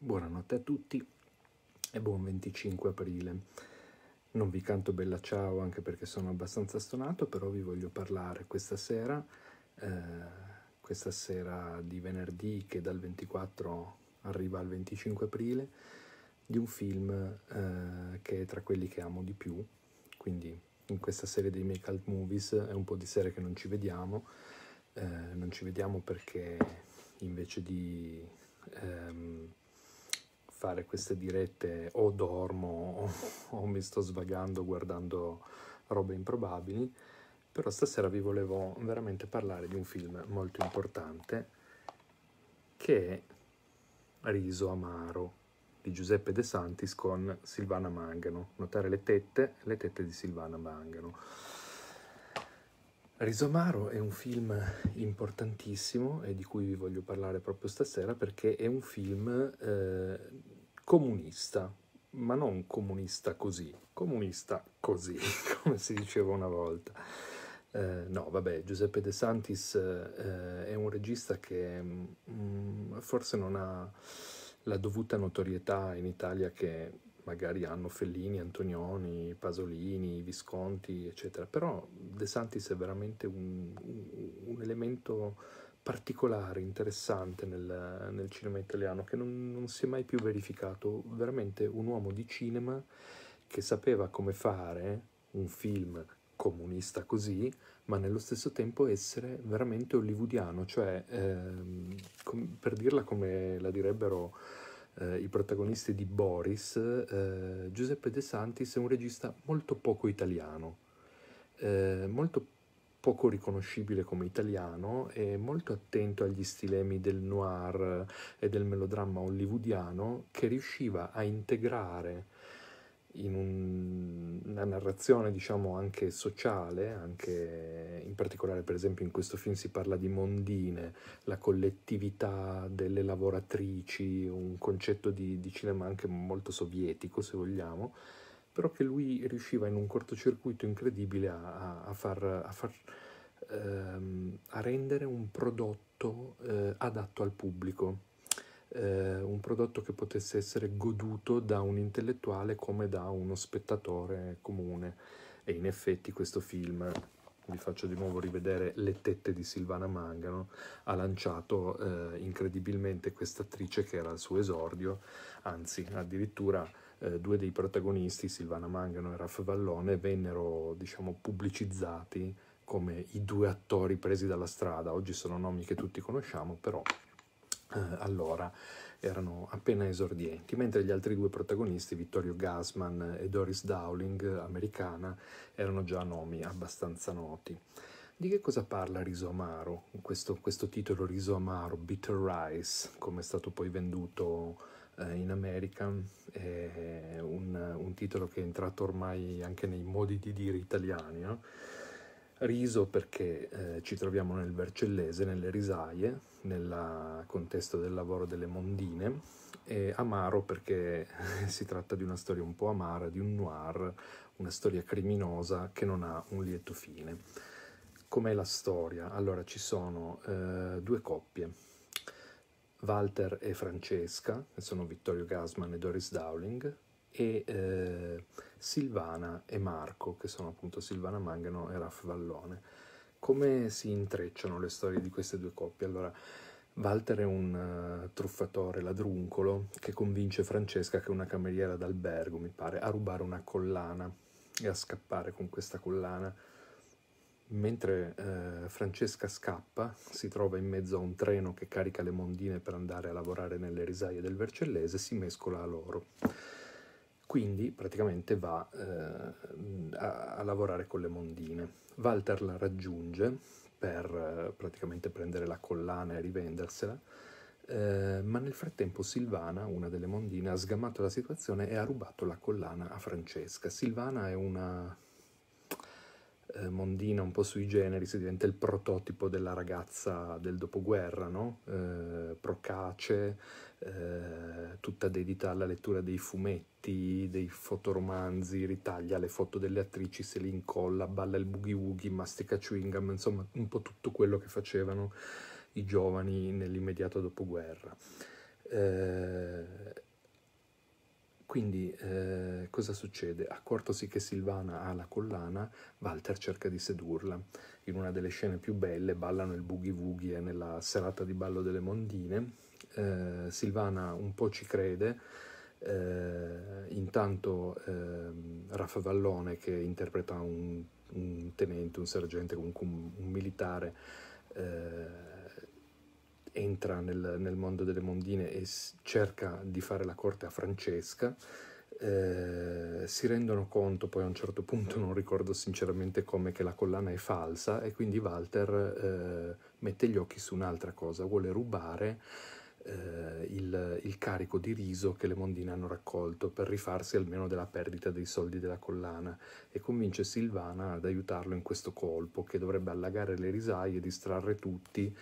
Buonanotte a tutti e buon 25 aprile. Non vi canto bella ciao anche perché sono abbastanza stonato, però vi voglio parlare questa sera, eh, questa sera di venerdì che dal 24 arriva al 25 aprile, di un film eh, che è tra quelli che amo di più, quindi in questa serie dei make up movies è un po' di sera che non ci vediamo, eh, non ci vediamo perché invece di... Ehm, fare queste dirette o dormo o, o mi sto svagando guardando robe improbabili, però stasera vi volevo veramente parlare di un film molto importante che è Riso amaro di Giuseppe De Santis con Silvana Mangano. Notare le tette, le tette di Silvana Mangano Risomaro è un film importantissimo e di cui vi voglio parlare proprio stasera perché è un film eh, comunista, ma non comunista così, comunista così, come si diceva una volta. Eh, no, vabbè, Giuseppe De Santis eh, è un regista che mh, mm, forse non ha la dovuta notorietà in Italia che magari hanno Fellini, Antonioni, Pasolini, Visconti, eccetera, però De Santis è veramente un, un, elemento particolare, interessante nel, nel cinema italiano che non, non, si è mai più verificato, veramente un uomo di cinema che sapeva come fare un film comunista così, ma nello stesso tempo essere veramente hollywoodiano, cioè ehm, com- per dirla come la direbbero eh, i protagonisti di Boris, eh, Giuseppe De Santis è un regista molto poco italiano, eh, molto poco riconoscibile come italiano e molto attento agli stilemi del noir e del melodramma hollywoodiano che riusciva a integrare in un, una narrazione diciamo anche sociale, anche in particolare per esempio in questo film si parla di mondine, la collettività delle lavoratrici, un concetto di, di cinema anche molto sovietico se vogliamo, però che lui riusciva in un cortocircuito incredibile a, a far, a, far ehm, a rendere un prodotto eh, adatto al pubblico eh, un prodotto che potesse essere goduto da un intellettuale come da uno spettatore comune. E in effetti questo film, vi faccio di nuovo rivedere Le tette di Silvana Mangano, ha lanciato eh, incredibilmente questa attrice che era al suo esordio, anzi addirittura eh, due dei protagonisti, Silvana Mangano e Raf Vallone, vennero diciamo, pubblicizzati come i due attori presi dalla strada. Oggi sono nomi che tutti conosciamo, però eh, allora erano appena esordienti, mentre gli altri due protagonisti, Vittorio Gassman e Doris Dowling, americana, erano già nomi abbastanza noti. Di che cosa parla Riso Amaro? Questo, questo titolo Riso Amaro, Bitter Rice, come è stato poi venduto eh, in America, è un, un, titolo che è entrato ormai anche nei modi di dire italiani. No? Riso perché eh, ci troviamo nel vercellese, nelle risaie, nel contesto del lavoro delle mondine, è amaro perché si tratta di una storia un po' amara, di un noir, una storia criminosa che non ha un lieto fine. Com'è la storia? Allora ci sono eh, due coppie, Walter e Francesca, che sono Vittorio Gassman e Doris Dowling, e eh, Silvana e Marco, che sono appunto Silvana Mangano e Raf Vallone come si intrecciano le storie di queste due coppie? Allora, Walter è un uh, truffatore ladruncolo che convince Francesca, che è una cameriera d'albergo, mi pare, a rubare una collana e a scappare con questa collana. Mentre uh, Francesca scappa, si trova in mezzo a un treno che carica le mondine per andare a lavorare nelle risaie del Vercellese e si mescola a loro quindi praticamente va eh, a, a, lavorare con le mondine. Walter la raggiunge per eh, praticamente prendere la collana e rivendersela, eh, ma nel frattempo Silvana, una delle mondine, ha sgamato la situazione e ha rubato la collana a Francesca. Silvana è una eh, mondina, un po' sui generi, si diventa il prototipo della ragazza del dopoguerra, no? eh, procace, eh, tutta dedita alla lettura dei fumetti, dei fotoromanzi, ritaglia le foto delle attrici, se le incolla, balla il boogie woogie, mastica chewing gum, insomma un po' tutto quello che facevano i giovani nell'immediato dopoguerra. Eh, quindi eh, cosa succede? Accortosi che Silvana ha la collana, Walter cerca di sedurla. In una delle scene più belle ballano il boogie woogie eh, nella serata di ballo delle mondine. Eh, Silvana un po' ci crede, eh, intanto ehm, Raffa Vallone che interpreta un, un tenente, un sergente, comunque un, un militare, eh, entra nel, nel mondo delle mondine e cerca di fare la corte a Francesca, eh, si rendono conto poi a un certo punto, non ricordo sinceramente come, che la collana è falsa e quindi Walter eh, mette gli occhi su un'altra cosa, vuole rubare eh, il, il, carico di riso che le mondine hanno raccolto per rifarsi almeno della perdita dei soldi della collana e convince Silvana ad aiutarlo in questo colpo che dovrebbe allagare le risaie, distrarre tutti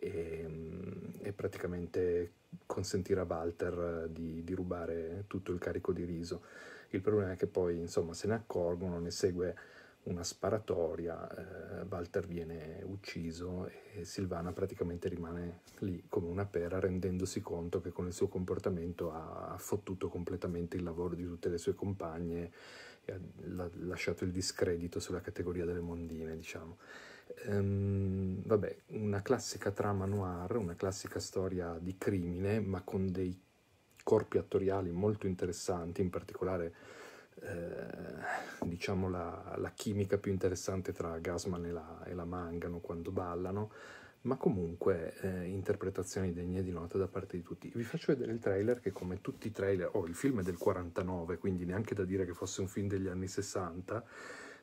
e, ehm, e praticamente consentire a Walter eh, di, di, rubare tutto il carico di riso. Il problema è che poi, insomma, se ne accorgono, ne segue una sparatoria, eh, Walter viene ucciso e Silvana praticamente rimane lì come una pera, rendendosi conto che con il suo comportamento ha fottuto completamente il lavoro di tutte le sue compagne e ha lasciato il discredito sulla categoria delle mondine, diciamo. Um, vabbè, una classica trama noir, una classica storia di crimine, ma con dei corpi attoriali molto interessanti, in particolare eh, diciamo la, la, chimica più interessante tra Gasman e la, e la Mangano quando ballano, ma comunque eh, interpretazioni degne di nota da parte di tutti. Vi faccio vedere il trailer che come tutti i trailer, oh il film è del 49, quindi neanche da dire che fosse un film degli anni 60,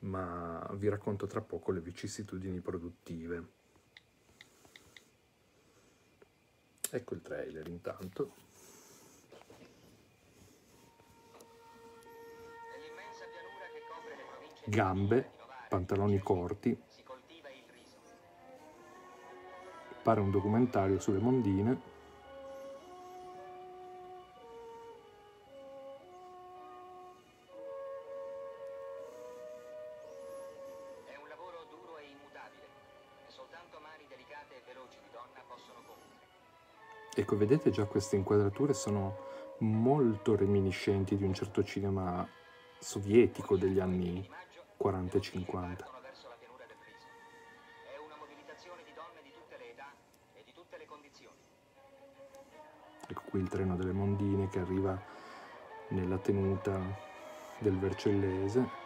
ma vi racconto tra poco le vicissitudini produttive. Ecco il trailer intanto. Gambe, pantaloni corti, pare un documentario sulle mondine Ecco, vedete già queste inquadrature sono molto reminiscenti di un certo cinema sovietico degli anni 40 e 50. Ecco qui il treno delle mondine che arriva nella tenuta del Vercellese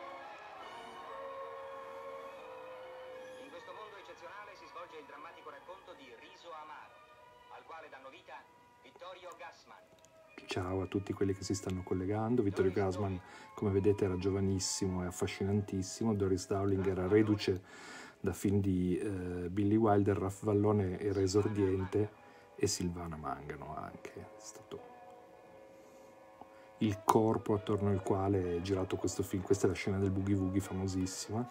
tutti quelli che si stanno collegando. Vittorio Gassman, come vedete, era giovanissimo e affascinantissimo. Doris Dowling era reduce da film di eh, Billy Wilder, Raff Vallone era esordiente e Silvana Mangano anche. È stato il corpo attorno al quale è girato questo film. Questa è la scena del Boogie Woogie famosissima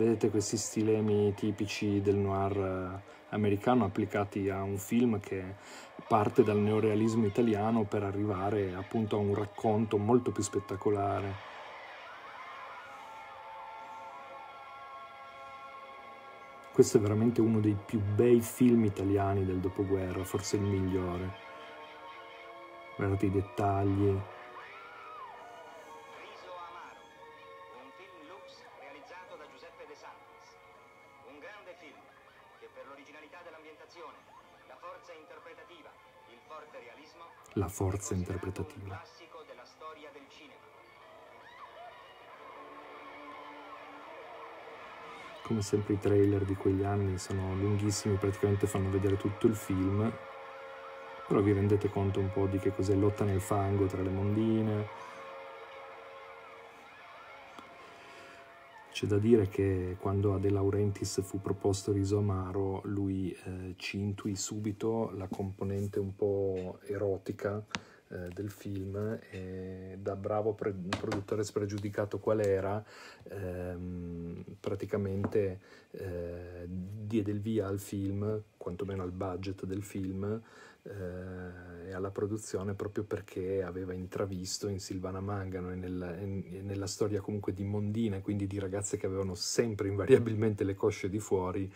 Vedete questi stilemi tipici del noir eh, americano applicati a un film che parte dal neorealismo italiano per arrivare appunto a un racconto molto più spettacolare. Questo è veramente uno dei più bei film italiani del dopoguerra, forse il migliore. Guardate i dettagli, la forza interpretativa. Come sempre i trailer di quegli anni sono lunghissimi, praticamente fanno vedere tutto il film, però vi rendete conto un po' di che cos'è lotta nel fango tra le mondine, C'è da dire che quando a De Laurentiis fu proposto Riso Amaro, lui eh, ci intuì subito la componente un po' erotica eh, del film e da bravo pre- produttore spregiudicato qual era, ehm, praticamente eh, diede il via al film, quantomeno al budget del film, eh, e alla produzione proprio perché aveva intravisto in Silvana Mangano e nella, e nella, storia comunque di Mondina, quindi di ragazze che avevano sempre invariabilmente le cosce di fuori,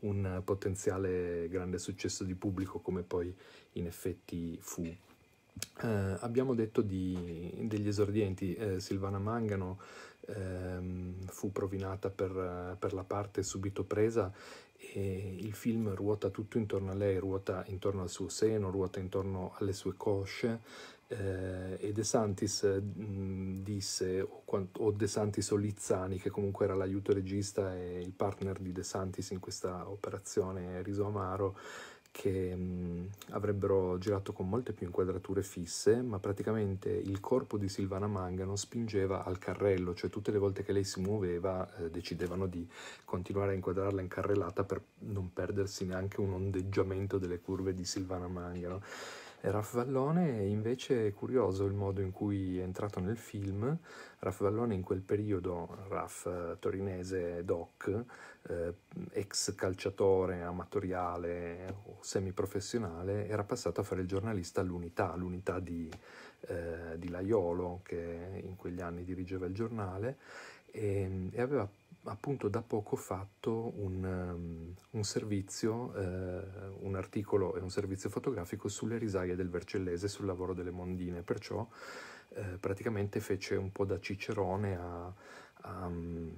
un potenziale grande successo di pubblico come poi in effetti fu eh, abbiamo detto di, degli esordienti, eh, Silvana Mangano ehm, fu provinata per, per, la parte subito presa e il film ruota tutto intorno a lei, ruota intorno al suo seno, ruota intorno alle sue cosce eh, e De Santis eh, mh, disse, o, o, De Santis Olizzani che comunque era l'aiuto regista e il partner di De Santis in questa operazione Riso Amaro, che mh, avrebbero girato con molte più inquadrature fisse, ma praticamente il corpo di Silvana Mangano spingeva al carrello, cioè tutte le volte che lei si muoveva eh, decidevano di continuare a inquadrarla in carrellata per non perdersi neanche un ondeggiamento delle curve di Silvana Mangano. Raf Vallone invece è curioso il modo in cui è entrato nel film. Raf Vallone in quel periodo, Raf eh, torinese doc, eh, ex calciatore amatoriale o semiprofessionale, era passato a fare il giornalista all'unità, l'unità di, eh, di Laiolo che in quegli anni dirigeva il giornale e, e aveva appunto da poco fatto un, ehm, un servizio, eh, un articolo e un servizio fotografico sulle risaie del Vercellese, sul lavoro delle mondine, perciò eh, praticamente fece un po' da cicerone a, a, mm,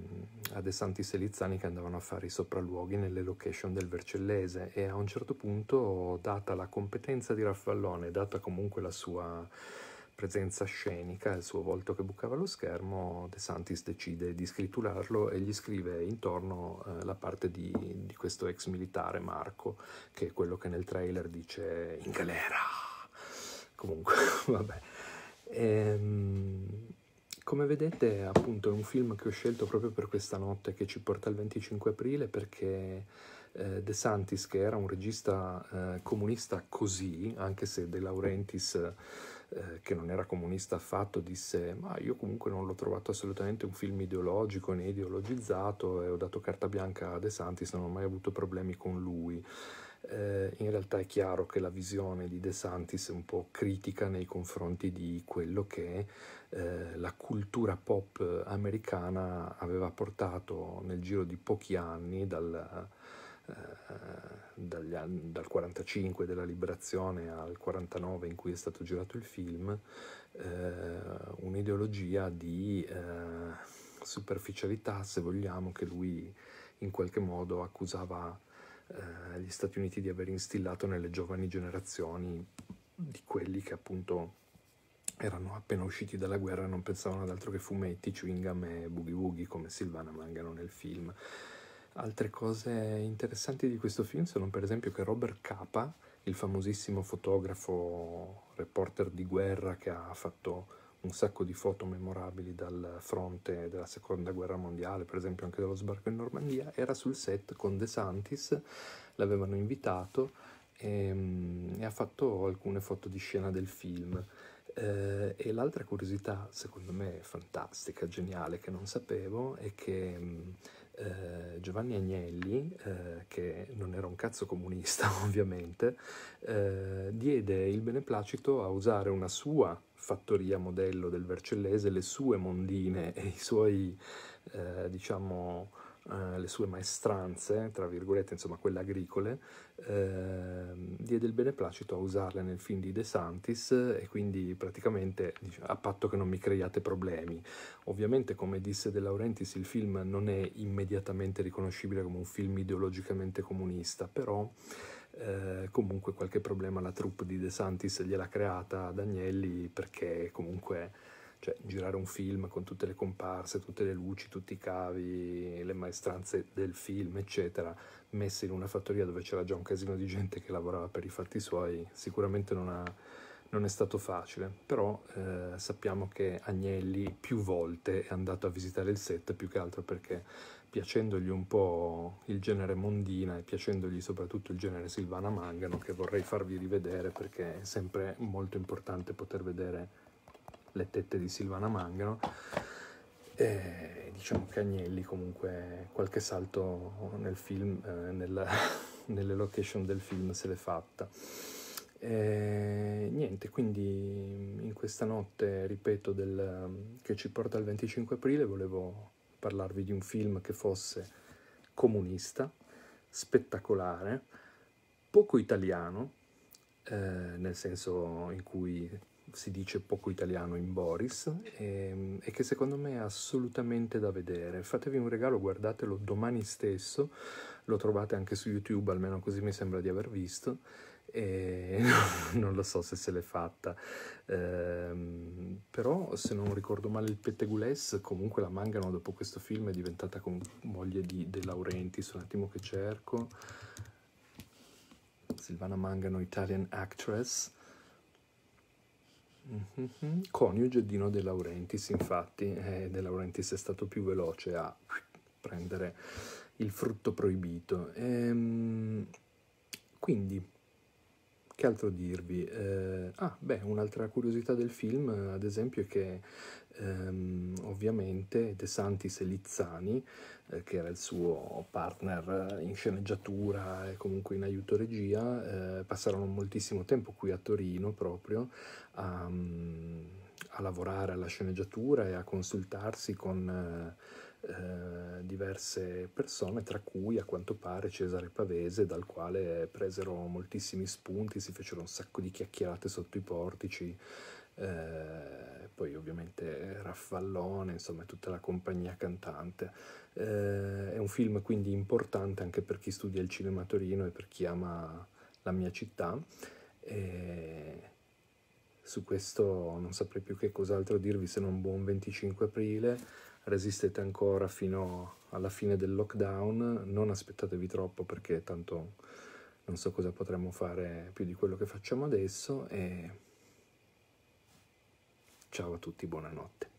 a, De Santi Selizzani che andavano a fare i sopralluoghi nelle location del Vercellese e a un certo punto, data la competenza di Raffallone, data comunque la sua presenza scenica, il suo volto che bucava lo schermo, De Santis decide di scritturarlo e gli scrive intorno eh, la parte di, di questo ex militare Marco, che è quello che nel trailer dice in galera. Comunque, vabbè. Ehm, come vedete, appunto, è un film che ho scelto proprio per questa notte che ci porta il 25 aprile perché eh, De Santis, che era un regista eh, comunista così, anche se De Laurentiis eh, che non era comunista affatto, disse ma io comunque non l'ho trovato assolutamente un film ideologico né ideologizzato e ho dato carta bianca a De Santis, non ho mai avuto problemi con lui. Eh, in realtà è chiaro che la visione di De Santis è un po' critica nei confronti di quello che eh, la cultura pop americana aveva portato nel giro di pochi anni dal, eh, dagli, dal 45 della liberazione al 49 in cui è stato girato il film, eh, un'ideologia di eh, superficialità, se vogliamo, che lui in qualche modo accusava eh, gli Stati Uniti di aver instillato nelle giovani generazioni di quelli che appunto erano appena usciti dalla guerra e non pensavano ad altro che fumetti, chewing gum e boogie woogie come Silvana Mangano nel film. Altre cose interessanti di questo film sono per esempio che Robert Capa, il famosissimo fotografo reporter di guerra che ha fatto un sacco di foto memorabili dal fronte della seconda guerra mondiale, per esempio anche dello sbarco in Normandia, era sul set con De Santis, l'avevano invitato e, ehm, e ha fatto alcune foto di scena del film. Eh, e l'altra curiosità, secondo me fantastica, geniale, che non sapevo, è che ehm, eh, Giovanni Agnelli, eh, che non era un cazzo comunista ovviamente, eh, diede il beneplacito a usare una sua fattoria modello del Vercellese, le sue mondine e i suoi, eh, diciamo, eh, le sue maestranze, tra virgolette, insomma quelle agricole, eh, diede il beneplacito a usarle nel film di De Santis e quindi praticamente a patto che non mi creiate problemi. Ovviamente, come disse De Laurentiis, il film non è immediatamente riconoscibile come un film ideologicamente comunista, però... Eh, comunque qualche problema la troupe di De Santis gliel'ha creata ad Agnelli perché comunque cioè girare un film con tutte le comparse, tutte le luci, tutti i cavi, le maestranze del film, eccetera, messe in una fattoria dove c'era già un casino di gente che lavorava per i fatti suoi, sicuramente non, ha, non è stato facile, però eh, sappiamo che Agnelli più volte è andato a visitare il set, più che altro perché piacendogli un po' il genere Mondina e piacendogli soprattutto il genere Silvana Mangano, che vorrei farvi rivedere perché è sempre molto importante poter vedere le tette di Silvana Mangano. E diciamo che Agnelli comunque qualche salto nel film, eh, nel, nelle location del film se l'è fatta. E niente, quindi in questa notte, ripeto, del, che ci porta al 25 aprile, volevo parlarvi di un film che fosse comunista, spettacolare, poco italiano, eh, nel senso in cui si dice poco italiano in Boris e, ehm, e, che secondo me è assolutamente da vedere. Fatevi un regalo, guardatelo domani stesso, lo trovate anche su YouTube, almeno così mi sembra di aver visto e non lo so se se l'è fatta. Ehm, però se non ricordo male il Pettegules, comunque la Mangano dopo questo film è diventata con moglie di De Laurenti un attimo che cerco. Silvana Mangano, Italian Actress Mm-hmm. Coniuge Dino De Laurentiis, infatti, eh, De Laurentiis è stato più veloce a prendere il frutto proibito. Ehm, quindi che altro dirvi? Eh, ah, beh, un'altra curiosità del film, ad esempio, è che ehm, ovviamente De Santis e Lizzani, eh, che era il suo partner in sceneggiatura e comunque in aiuto regia, eh, passarono moltissimo tempo qui a Torino proprio a, mm, a, lavorare alla sceneggiatura e a consultarsi con eh, eh, diverse persone, tra cui a quanto pare Cesare Pavese, dal quale presero moltissimi spunti, si fecero un sacco di chiacchierate sotto i portici, eh, poi ovviamente Raffallone, insomma tutta la compagnia cantante. Eh, è un film quindi importante anche per chi studia il cinema a Torino e per chi ama la mia città. E su questo non saprei più che cos'altro dirvi se non buon 25 aprile resistete ancora fino alla fine del lockdown, non aspettatevi troppo perché tanto non so cosa potremmo fare più di quello che facciamo adesso e ciao a tutti, buonanotte.